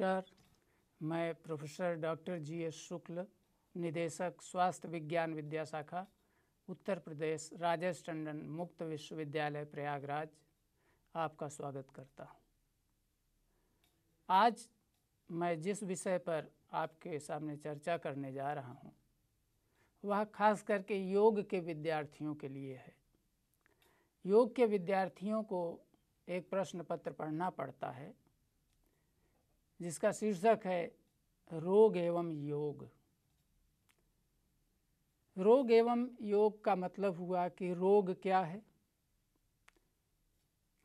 नमस्कार मैं professor doctor G S Shukla निदेशक स्वास्थ्य विज्ञान विद्या शाखा उत्तर प्रदेश राजेश टंडन मुक्त विश्वविद्यालय प्रयागराज आपका स्वागत करता हूँ आज मैं जिस विषय पर आपके सामने चर्चा करने जा रहा हूँ वह खास करके योग के विद्यार्थियों के लिए है योग के विद्यार्थियों को एक प्रश्न पत्र पढ़ना पड़ता है जिसका शीर्षक है रोग एवं योग रोग एवं योग का मतलब हुआ कि रोग क्या है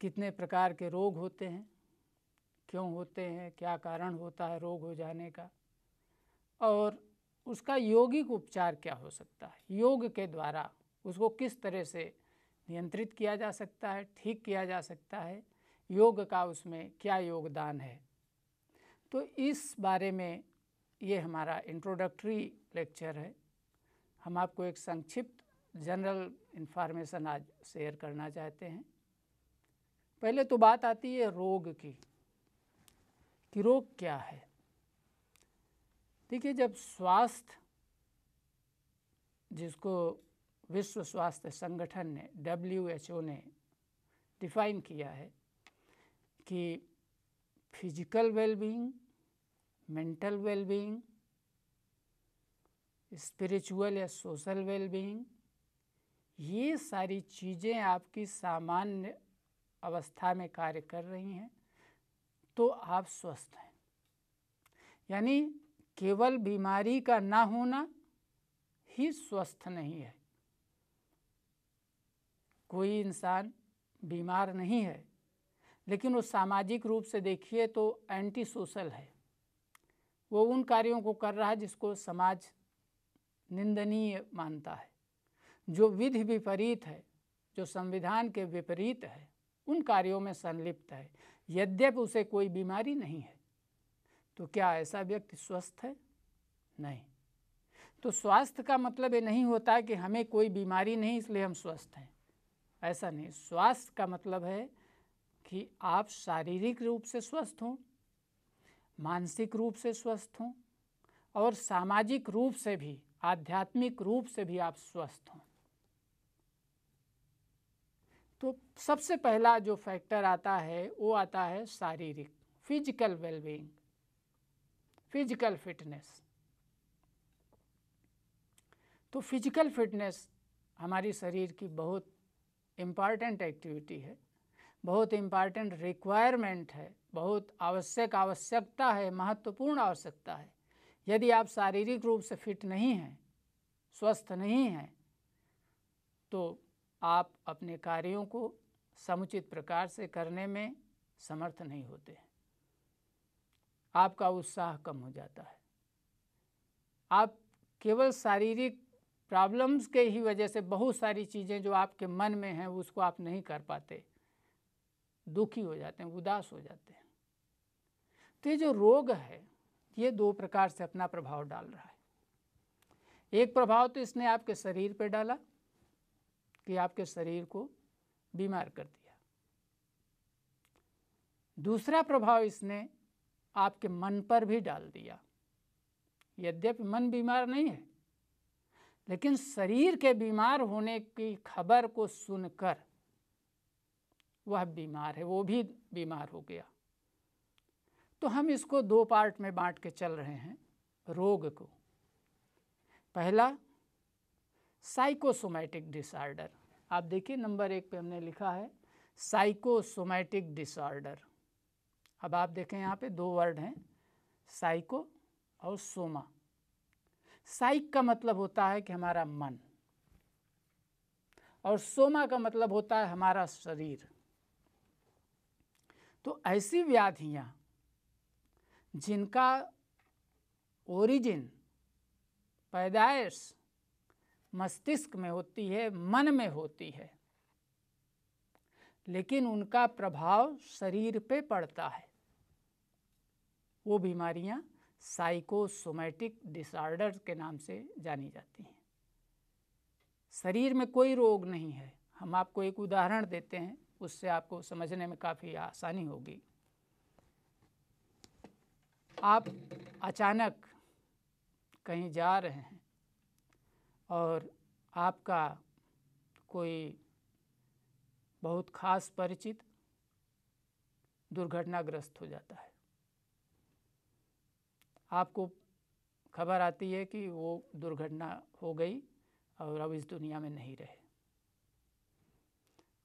कितने प्रकार के रोग होते हैं क्यों होते हैं क्या कारण होता है रोग हो जाने का और उसका योगिक उपचार क्या हो सकता है योग के द्वारा उसको किस तरह से नियंत्रित किया जा सकता है ठीक किया जा सकता है योग का उसमें क्या योगदान है तो इस बारे में ये हमारा इंट्रोडक्टरी लेक्चर है हम आपको एक संक्षिप्त जनरल इन्फॉर्मेशन आज शेयर करना चाहते हैं पहले तो बात आती है रोग की कि रोग क्या है देखिए जब स्वास्थ्य जिसको विश्व स्वास्थ्य संगठन ने डब्ल्यू एच ओ ने डिफाइन किया है कि physical wellbeing mental wellbeing spiritual या सोशल वेलबींग ये सारी चीज़ें आपकी सामान्य अवस्था में कार्य कर रही हैं तो आप स्वस्थ हैं यानी केवल बीमारी का ना होना ही स्वस्थ नहीं है कोई इंसान बीमार नहीं है लेकिन वो सामाजिक रूप से देखिए तो एंटी सोशल है वो उन कार्यों को कर रहा है जिसको समाज निंदनीय मानता है जो विधि विपरीत है जो संविधान के विपरीत है उन कार्यों में संलिप्त है यद्यप उसे कोई बीमारी नहीं है तो क्या ऐसा व्यक्ति स्वस्थ है नहीं तो स्वास्थ्य का मतलब ये नहीं होता कि हमें कोई बीमारी नहीं इसलिए हम स्वस्थ हैं ऐसा नहीं स्वास्थ्य का मतलब है कि आप शारीरिक रूप से स्वस्थ हों मानसिक रूप से स्वस्थ हों और सामाजिक रूप से भी आध्यात्मिक रूप से भी आप स्वस्थ हों तो सबसे पहला जो फैक्टर आता है वो आता है शारीरिक फिजिकल वेलबींग फिजिकल फिटनेस तो फिजिकल फिटनेस हमारी शरीर की बहुत इम्पॉर्टेंट एक्टिविटी है बहुत इम्पॉर्टेंट रिक्वायरमेंट है बहुत आवश्यक आवश्यकता है महत्वपूर्ण आवश्यकता है यदि आप शारीरिक रूप से फिट नहीं हैं स्वस्थ नहीं हैं तो आप अपने कार्यों को समुचित प्रकार से करने में समर्थ नहीं होते हैं आपका उत्साह कम हो जाता है आप केवल शारीरिक प्रॉब्लम्स के ही वजह से बहुत सारी चीज़ें जो आपके मन में हैं उसको आप नहीं कर पाते दुखी हो जाते हैं उदास हो जाते हैं तो ये जो रोग है ये दो प्रकार से अपना प्रभाव डाल रहा है एक प्रभाव तो इसने आपके शरीर पर डाला कि आपके शरीर को बीमार कर दिया दूसरा प्रभाव इसने आपके मन पर भी डाल दिया यद्यपि मन बीमार नहीं है लेकिन शरीर के बीमार होने की खबर को सुनकर वह बीमार है वो भी बीमार हो गया तो हम इसको दो पार्ट में बांट के चल रहे हैं रोग को पहला साइकोसोमैटिक डिसऑर्डर आप देखिए नंबर एक पे हमने लिखा है साइकोसोमैटिक डिसऑर्डर अब आप देखें यहाँ पे दो वर्ड हैं साइको और सोमा साइक का मतलब होता है कि हमारा मन और सोमा का मतलब होता है हमारा शरीर तो ऐसी व्याधियाँ जिनका ओरिजिन पैदाइश मस्तिष्क में होती है मन में होती है लेकिन उनका प्रभाव शरीर पे पड़ता है वो बीमारियां साइकोसोमैटिक डिसऑर्डर के नाम से जानी जाती हैं शरीर में कोई रोग नहीं है हम आपको एक उदाहरण देते हैं उससे आपको समझने में काफ़ी आसानी होगी आप अचानक कहीं जा रहे हैं और आपका कोई बहुत खास परिचित दुर्घटनाग्रस्त हो जाता है आपको खबर आती है कि वो दुर्घटना हो गई और अब इस दुनिया में नहीं रहे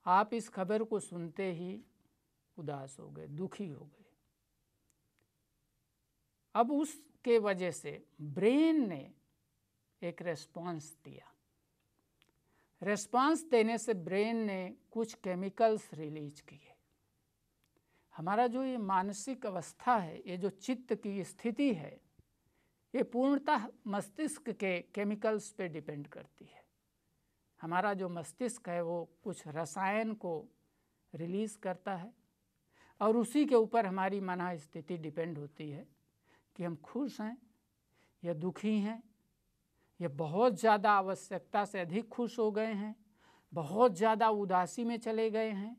आप इस खबर को सुनते ही उदास हो गए दुखी हो गए अब उसके वजह से ब्रेन ने एक रेस्पॉन्स दिया रेस्पॉन्स देने से ब्रेन ने कुछ केमिकल्स रिलीज किए हमारा जो ये मानसिक अवस्था है ये जो चित्त की स्थिति है ये पूर्णतः मस्तिष्क के केमिकल्स पे डिपेंड करती है हमारा जो मस्तिष्क है वो कुछ रसायन को रिलीज़ करता है और उसी के ऊपर हमारी मना स्थिति डिपेंड होती है कि हम खुश हैं या दुखी हैं या बहुत ज़्यादा आवश्यकता से अधिक खुश हो गए हैं बहुत ज़्यादा उदासी में चले गए हैं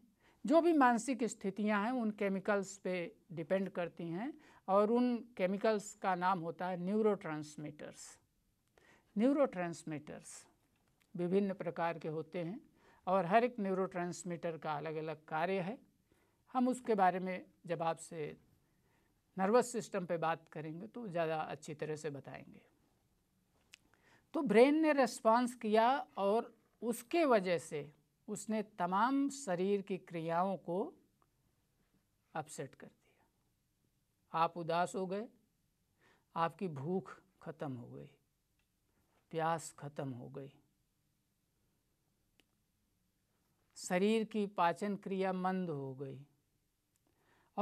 जो भी मानसिक स्थितियां हैं उन केमिकल्स पे डिपेंड करती हैं और उन केमिकल्स का नाम होता है न्यूरो ट्रांसमीटर्स न्यूरो ट्रांसमीटर्स विभिन्न प्रकार के होते हैं और हर एक न्यूरो का अलग अलग कार्य है हम उसके बारे में जब आपसे नर्वस सिस्टम पे बात करेंगे तो ज़्यादा अच्छी तरह से बताएंगे तो ब्रेन ने रेस्पॉन्स किया और उसके वजह से उसने तमाम शरीर की क्रियाओं को अपसेट कर दिया आप उदास हो गए आपकी भूख खत्म हो गई प्यास खत्म हो गई शरीर की पाचन क्रिया मंद हो गई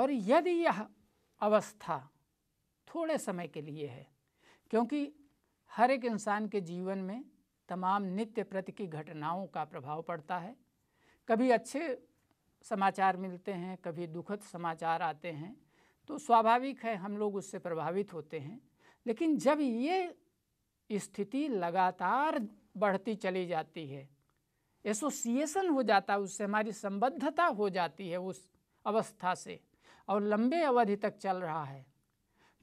और यदि यह अवस्था थोड़े समय के लिए है क्योंकि हर एक इंसान के जीवन में तमाम नित्य प्रति की घटनाओं का प्रभाव पड़ता है कभी अच्छे समाचार मिलते हैं कभी दुखद समाचार आते हैं तो स्वाभाविक है हम लोग उससे प्रभावित होते हैं लेकिन जब ये स्थिति लगातार बढ़ती चली जाती है एसोसिएशन हो जाता है उससे हमारी संबद्धता हो जाती है उस अवस्था से और लंबे अवधि तक चल रहा है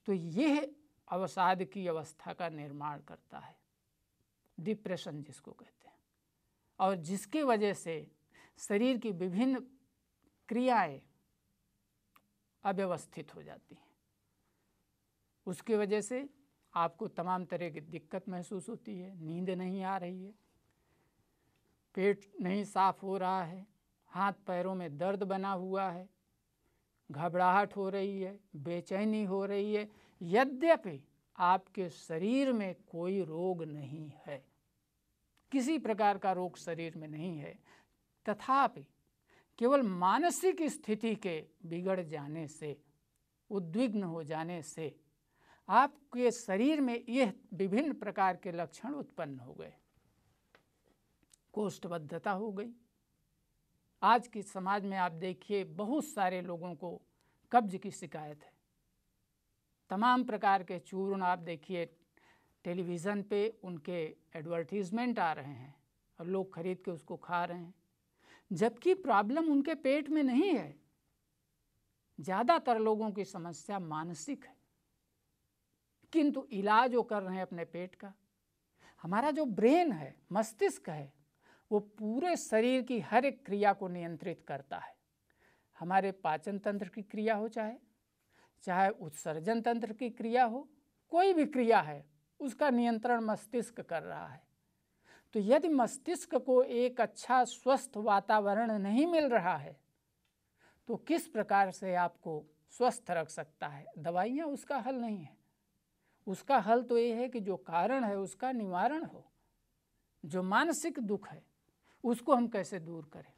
तो यह अवसाद की अवस्था का निर्माण करता है डिप्रेशन जिसको कहते हैं और जिसके वजह से शरीर की विभिन्न क्रियाएं अव्यवस्थित हो जाती हैं उसकी वजह से आपको तमाम तरह की दिक्कत महसूस होती है नींद नहीं आ रही है पेट नहीं साफ हो रहा है हाथ पैरों में दर्द बना हुआ है घबराहट हो रही है बेचैनी हो रही है यद्यपि आपके शरीर में कोई रोग नहीं है किसी प्रकार का रोग शरीर में नहीं है तथापि केवल मानसिक स्थिति के बिगड़ जाने से उद्विग्न हो जाने से आपके शरीर में यह विभिन्न प्रकार के लक्षण उत्पन्न हो गए कोष्ठबद्धता हो गई आज के समाज में आप देखिए बहुत सारे लोगों को कब्ज की शिकायत है तमाम प्रकार के चूर्ण आप देखिए टेलीविज़न पे उनके एडवर्टीज़मेंट आ रहे हैं और लोग खरीद के उसको खा रहे हैं जबकि प्रॉब्लम उनके पेट में नहीं है ज़्यादातर लोगों की समस्या मानसिक है किंतु इलाज वो कर रहे हैं अपने पेट का हमारा जो ब्रेन है मस्तिष्क है वो पूरे शरीर की हर एक क्रिया को नियंत्रित करता है हमारे पाचन तंत्र की क्रिया हो चाहे चाहे उत्सर्जन तंत्र की क्रिया हो कोई भी क्रिया है उसका नियंत्रण मस्तिष्क कर रहा है तो यदि मस्तिष्क को एक अच्छा स्वस्थ वातावरण नहीं मिल रहा है तो किस प्रकार से आपको स्वस्थ रख सकता है दवाइयाँ उसका हल नहीं है उसका हल तो ये है कि जो कारण है उसका निवारण हो जो मानसिक दुख है उसको हम कैसे दूर करें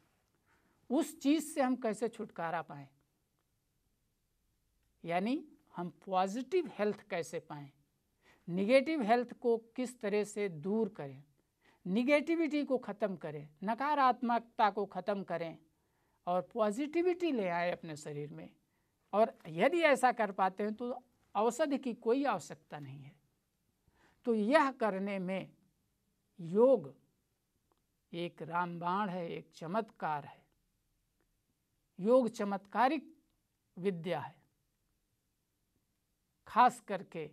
उस चीज़ से हम कैसे छुटकारा पाए यानी हम पॉजिटिव हेल्थ कैसे पाए निगेटिव हेल्थ को किस तरह से दूर करें निगेटिविटी को ख़त्म करें नकारात्मकता को ख़त्म करें और पॉजिटिविटी ले आए अपने शरीर में और यदि ऐसा कर पाते हैं तो औषधि की कोई आवश्यकता नहीं है तो यह करने में योग एक रामबाण है एक चमत्कार है योग चमत्कारिक विद्या है खास करके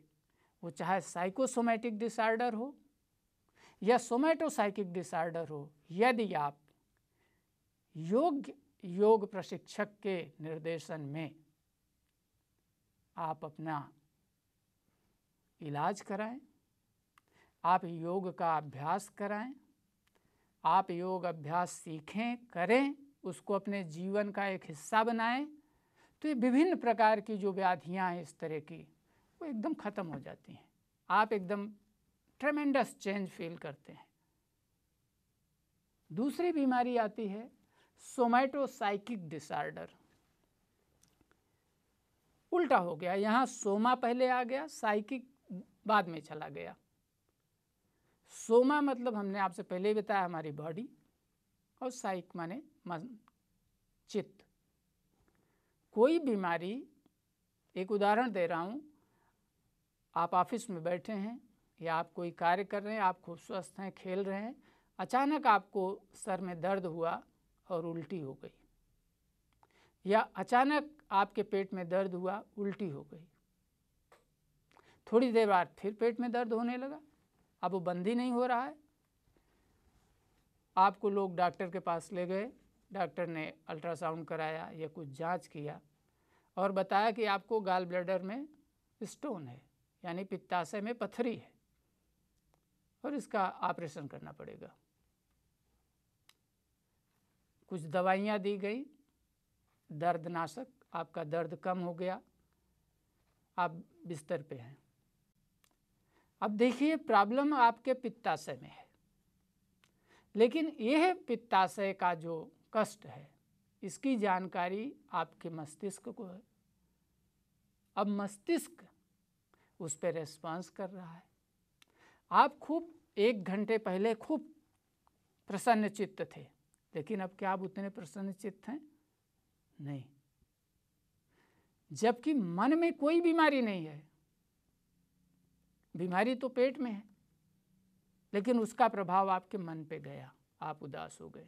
वो चाहे साइकोसोमेटिक डिसऑर्डर हो या सोमेटोसाइकिक डिसऑर्डर हो यदि आप योग्य योग प्रशिक्षक के निर्देशन में आप अपना इलाज कराएं आप योग का अभ्यास कराएं आप योग अभ्यास सीखें करें उसको अपने जीवन का एक हिस्सा बनाएं तो ये विभिन्न प्रकार की जो व्याधियाँ हैं इस तरह की वो एकदम ख़त्म हो जाती हैं आप एकदम ट्रेमेंडस चेंज फील करते हैं दूसरी बीमारी आती है सोमैटोसाइकिक डिसऑर्डर उल्टा हो गया यहाँ सोमा पहले आ गया साइकिक बाद में चला गया सोमा मतलब हमने आपसे पहले बताया हमारी बॉडी और साइक माने मन चित्त कोई बीमारी एक उदाहरण दे रहा हूँ आप ऑफिस में बैठे हैं या आप कोई कार्य कर रहे हैं आप खूब स्वस्थ हैं खेल रहे हैं अचानक आपको सर में दर्द हुआ और उल्टी हो गई या अचानक आपके पेट में दर्द हुआ उल्टी हो गई थोड़ी देर बाद फिर पेट में दर्द होने लगा अब वो बंद ही नहीं हो रहा है आपको लोग डॉक्टर के पास ले गए डॉक्टर ने अल्ट्रासाउंड कराया या कुछ जांच किया और बताया कि आपको गाल ब्लडर में स्टोन है यानी पित्ताशय में पथरी है और इसका ऑपरेशन करना पड़ेगा कुछ दवाइयाँ दी गई दर्दनाशक आपका दर्द कम हो गया आप बिस्तर पे हैं अब देखिए प्रॉब्लम आपके पित्ताशय में है लेकिन यह पित्ताशय का जो कष्ट है इसकी जानकारी आपके मस्तिष्क को है अब मस्तिष्क उस पर रेस्पॉन्स कर रहा है आप खूब एक घंटे पहले खूब प्रसन्न चित्त थे लेकिन अब क्या आप उतने प्रसन्न चित्त हैं नहीं जबकि मन में कोई बीमारी नहीं है बीमारी तो पेट में है लेकिन उसका प्रभाव आपके मन पे गया आप उदास हो गए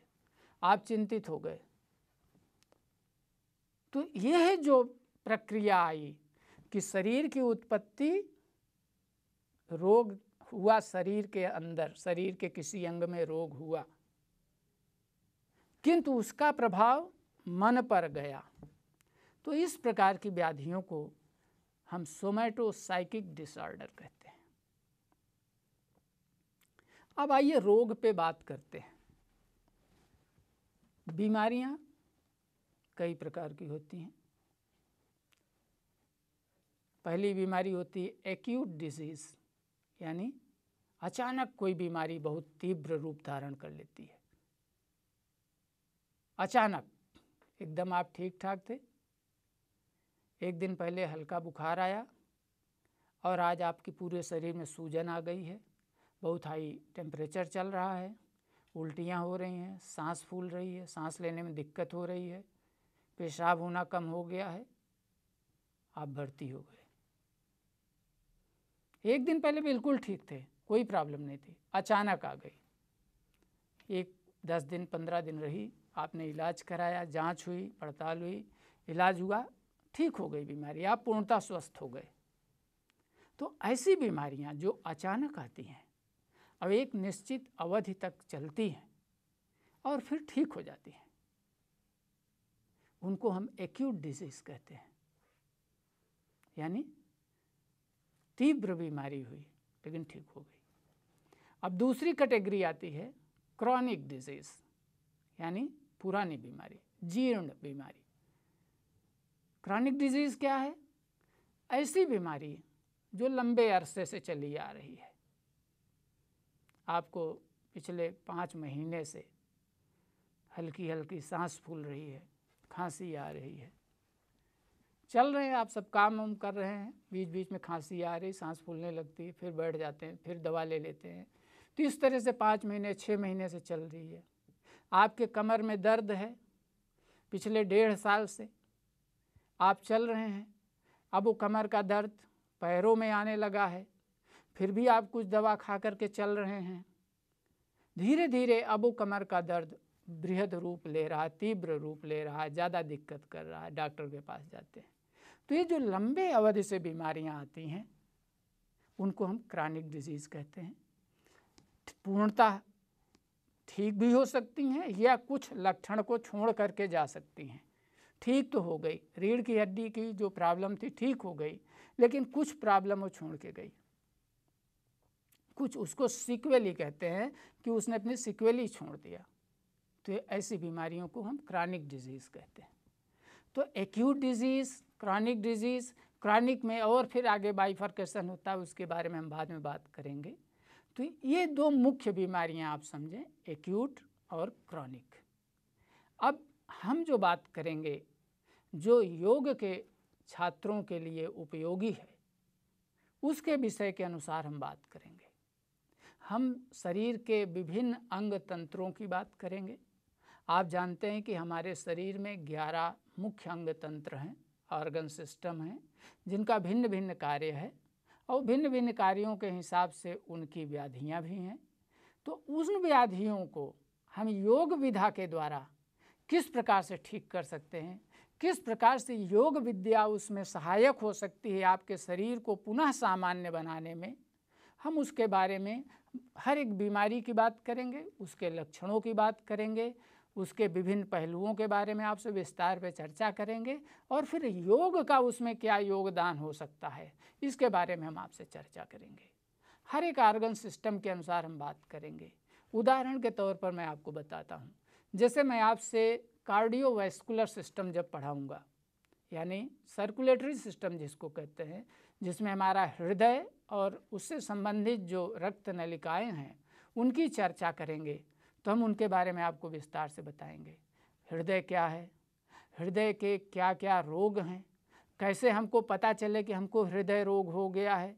आप चिंतित हो गए तो यह जो प्रक्रिया आई कि शरीर की उत्पत्ति रोग हुआ शरीर के अंदर शरीर के किसी अंग में रोग हुआ किंतु उसका प्रभाव मन पर गया तो इस प्रकार की व्याधियों को हम सोमैटो साइकिक डिसऑर्डर कहते हैं अब आइए रोग पे बात करते हैं बीमारियां कई प्रकार की होती हैं पहली बीमारी होती है एक्यूट डिजीज़ यानी अचानक कोई बीमारी बहुत तीव्र रूप धारण कर लेती है अचानक एकदम आप ठीक ठाक थे एक दिन पहले हल्का बुखार आया और आज आपके पूरे शरीर में सूजन आ गई है बहुत हाई टेम्परेचर चल रहा है उल्टियाँ हो रही हैं सांस फूल रही है सांस लेने में दिक्कत हो रही है पेशाब होना कम हो गया है आप भर्ती हो गए एक दिन पहले बिल्कुल ठीक थे कोई प्रॉब्लम नहीं थी अचानक आ गई एक दस दिन पंद्रह दिन रही आपने इलाज कराया जांच हुई पड़ताल हुई इलाज हुआ ठीक हो गई बीमारी आप पूर्णतः स्वस्थ हो गए तो ऐसी बीमारियां जो अचानक आती हैं और एक निश्चित अवधि तक चलती हैं और फिर ठीक हो जाती हैं उनको हम एक्यूट डिजीज कहते हैं यानी तीव्र बीमारी हुई लेकिन ठीक हो गई अब दूसरी कैटेगरी आती है क्रॉनिक डिजीज यानी पुरानी बीमारी जीर्ण बीमारी क्रॉनिक डिजीज क्या है ऐसी बीमारी जो लंबे अरसे से चली आ रही है आपको पिछले पाँच महीने से हल्की हल्की सांस फूल रही है खांसी आ रही है चल रहे हैं आप सब काम हम कर रहे हैं बीच बीच में खांसी आ रही सांस फूलने लगती है फिर बैठ जाते हैं फिर दवा ले लेते हैं तो इस तरह से पाँच महीने छः महीने से चल रही है आपके कमर में दर्द है पिछले डेढ़ साल से आप चल रहे हैं अब वो कमर का दर्द पैरों में आने लगा है फिर भी आप कुछ दवा खा करके चल रहे हैं धीरे धीरे अब वो कमर का दर्द बृहद रूप ले रहा तीव्र रूप ले रहा ज़्यादा दिक्कत कर रहा है डॉक्टर के पास जाते हैं तो ये जो लंबे अवधि से बीमारियाँ आती हैं उनको हम क्रॉनिक डिजीज़ कहते हैं पूर्णतः ठीक भी हो सकती हैं या कुछ लक्षण को छोड़ करके जा सकती हैं ठीक तो हो गई रीढ़ की हड्डी की जो प्रॉब्लम थी ठीक हो गई लेकिन कुछ प्रॉब्लम वो छोड़ के गई कुछ उसको सिक्वेली कहते हैं कि उसने अपनी सिक्वेली छोड़ दिया तो ऐसी बीमारियों को हम क्रॉनिक डिजीज़ कहते हैं तो acute disease chronic disease chronic में और फिर आगे बाइफर्केशन होता है उसके बारे में हम बाद में बात करेंगे तो ये दो मुख्य बीमारियां आप समझें एक्यूट और क्रॉनिक अब हम जो बात करेंगे जो योग के छात्रों के लिए उपयोगी है उसके विषय के अनुसार हम बात करेंगे हम शरीर के विभिन्न अंग तंत्रों की बात करेंगे आप जानते हैं कि हमारे शरीर में ग्यारह मुख्य अंग तंत्र हैं ऑर्गन सिस्टम हैं जिनका भिन्न भिन्न कार्य है और भिन्न भिन्न कार्यों के हिसाब से उनकी व्याधियाँ भी हैं तो उन व्याधियों को हम योग विधा के द्वारा किस प्रकार से ठीक कर सकते हैं किस प्रकार से योग विद्या उसमें सहायक हो सकती है आपके शरीर को पुनः सामान्य बनाने में हम उसके बारे में हर एक बीमारी की बात करेंगे उसके लक्षणों की बात करेंगे उसके विभिन्न पहलुओं के बारे में आपसे विस्तार पर चर्चा करेंगे और फिर योग का उसमें क्या योगदान हो सकता है इसके बारे में हम आपसे चर्चा करेंगे हर एक आर्गन सिस्टम के अनुसार हम बात करेंगे उदाहरण के तौर पर मैं आपको बताता हूँ जैसे मैं आपसे कार्डियोवैस्कुलर सिस्टम जब पढ़ाऊँगा यानी सर्कुलेटरी सिस्टम जिसको कहते हैं जिसमें हमारा हृदय और उससे संबंधित जो रक्त नलिकाएँ हैं उनकी चर्चा करेंगे तो हम उनके बारे में आपको विस्तार से बताएंगे हृदय क्या है हृदय के क्या क्या रोग हैं कैसे हमको पता चले कि हमको हृदय रोग हो गया है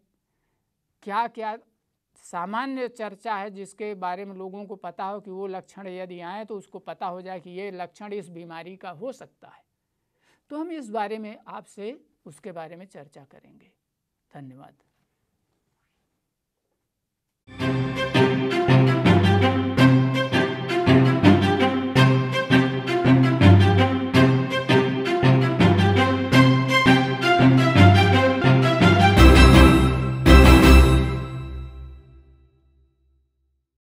क्या क्या सामान्य चर्चा है जिसके बारे में लोगों को पता हो कि वो लक्षण यदि आए तो उसको पता हो जाए कि ये लक्षण इस बीमारी का हो सकता है तो हम इस बारे में आपसे उसके बारे में चर्चा करेंगे धन्यवाद